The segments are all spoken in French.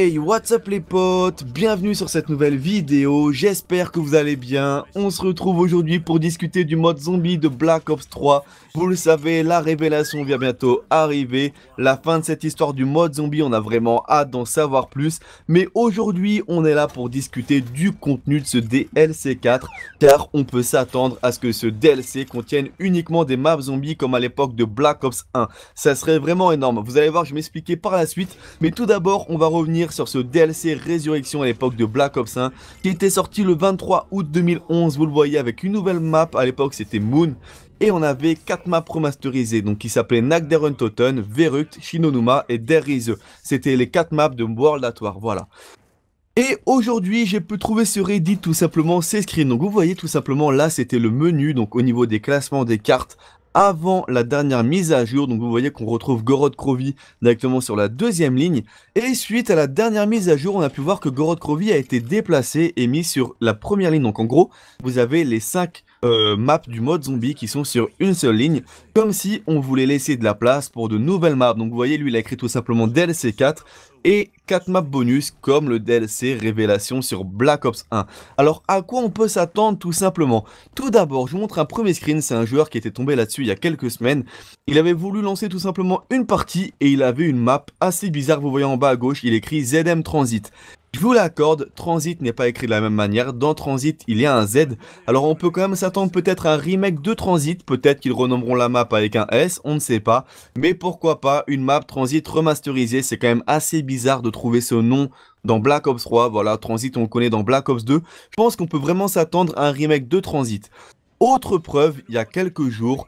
Hey, what's up les potes Bienvenue sur cette nouvelle vidéo, j'espère que vous allez bien. On se retrouve aujourd'hui pour discuter du mode zombie de Black Ops 3. Vous le savez, la révélation vient bientôt arriver. La fin de cette histoire du mode zombie, on a vraiment hâte d'en savoir plus. Mais aujourd'hui, on est là pour discuter du contenu de ce DLC4, car on peut s'attendre à ce que ce DLC contienne uniquement des maps zombies comme à l'époque de Black Ops 1. Ça serait vraiment énorme. Vous allez voir, je vais m'expliquer par la suite. Mais tout d'abord, on va revenir sur ce DLC Résurrection à l'époque de Black Ops 1 qui était sorti le 23 août 2011, vous le voyez avec une nouvelle map, à l'époque c'était Moon, et on avait 4 maps remasterisées donc qui s'appelaient nagderon Totten Verukt, Shinonuma et Der C'était les 4 maps de World at War, voilà. Et aujourd'hui, j'ai pu trouver sur Reddit tout simplement ces screens. Donc vous voyez tout simplement là, c'était le menu, donc au niveau des classements des cartes avant la dernière mise à jour. Donc vous voyez qu'on retrouve Gorod Krovi directement sur la deuxième ligne. Et suite à la dernière mise à jour, on a pu voir que Gorod Krovi a été déplacé et mis sur la première ligne. Donc en gros, vous avez les cinq. Euh, maps du mode zombie qui sont sur une seule ligne, comme si on voulait laisser de la place pour de nouvelles maps. Donc vous voyez, lui, il a écrit tout simplement DLC 4 et 4 maps bonus comme le DLC Révélation sur Black Ops 1. Alors à quoi on peut s'attendre tout simplement Tout d'abord, je vous montre un premier screen, c'est un joueur qui était tombé là-dessus il y a quelques semaines. Il avait voulu lancer tout simplement une partie et il avait une map assez bizarre, vous voyez en bas à gauche, il écrit ZM Transit. Je vous l'accorde, Transit n'est pas écrit de la même manière. Dans Transit, il y a un Z. Alors on peut quand même s'attendre peut-être à un remake de Transit. Peut-être qu'ils renommeront la map avec un S, on ne sait pas. Mais pourquoi pas une map Transit remasterisée C'est quand même assez bizarre de trouver ce nom dans Black Ops 3. Voilà, Transit, on le connaît dans Black Ops 2. Je pense qu'on peut vraiment s'attendre à un remake de Transit. Autre preuve, il y a quelques jours,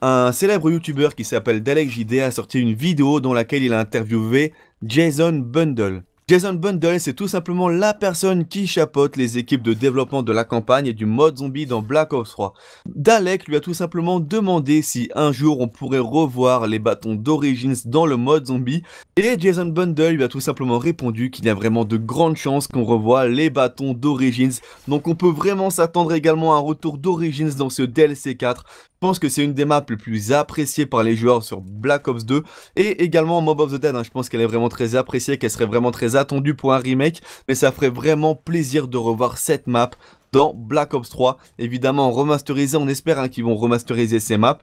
un célèbre youtubeur qui s'appelle DalekJD a sorti une vidéo dans laquelle il a interviewé Jason Bundle. Jason Bundle, c'est tout simplement la personne qui chapeaute les équipes de développement de la campagne et du mode zombie dans Black Ops 3. Dalek lui a tout simplement demandé si un jour on pourrait revoir les bâtons d'Origins dans le mode zombie, et Jason Bundle lui a tout simplement répondu qu'il y a vraiment de grandes chances qu'on revoie les bâtons d'Origins, donc on peut vraiment s'attendre également à un retour d'Origins dans ce DLC 4, je pense que c'est une des maps les plus appréciées par les joueurs sur Black Ops 2 et également Mob of the Dead. Hein. Je pense qu'elle est vraiment très appréciée, qu'elle serait vraiment très attendue pour un remake, mais ça ferait vraiment plaisir de revoir cette map dans Black Ops 3. Évidemment, remasterisé, on espère hein, qu'ils vont remasteriser ces maps.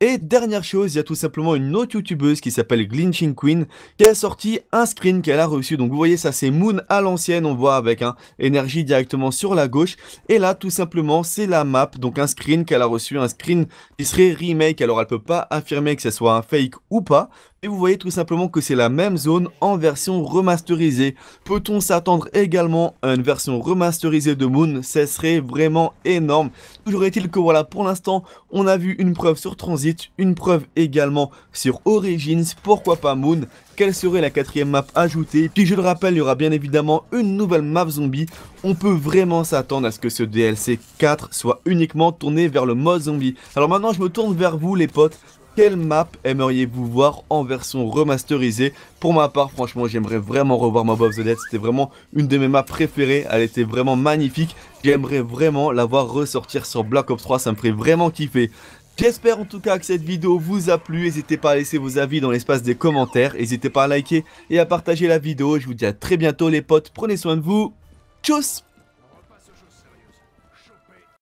Et dernière chose, il y a tout simplement une autre youtubeuse qui s'appelle Glinching Queen qui a sorti un screen qu'elle a reçu. Donc vous voyez ça c'est Moon à l'ancienne, on voit avec un hein, énergie directement sur la gauche. Et là tout simplement c'est la map, donc un screen qu'elle a reçu, un screen qui serait remake. Alors elle peut pas affirmer que ce soit un fake ou pas, et vous voyez tout simplement que c'est la même zone en version remasterisée. Peut-on s'attendre également à une version remasterisée de Moon Ce serait vraiment énorme. Toujours est-il que voilà, pour l'instant, on a vu une preuve sur Transit, une preuve également sur Origins, pourquoi pas Moon quelle serait la quatrième map ajoutée. Puis je le rappelle, il y aura bien évidemment une nouvelle map zombie. On peut vraiment s'attendre à ce que ce DLC 4 soit uniquement tourné vers le mode zombie. Alors maintenant, je me tourne vers vous les potes quelle map aimeriez-vous voir en version remasterisée Pour ma part, franchement, j'aimerais vraiment revoir Mob of the Dead. C'était vraiment une de mes maps préférées. Elle était vraiment magnifique. J'aimerais vraiment la voir ressortir sur Black Ops 3. Ça me ferait vraiment kiffer. J'espère en tout cas que cette vidéo vous a plu. N'hésitez pas à laisser vos avis dans l'espace des commentaires. N'hésitez pas à liker et à partager la vidéo. Je vous dis à très bientôt les potes. Prenez soin de vous. Tchuss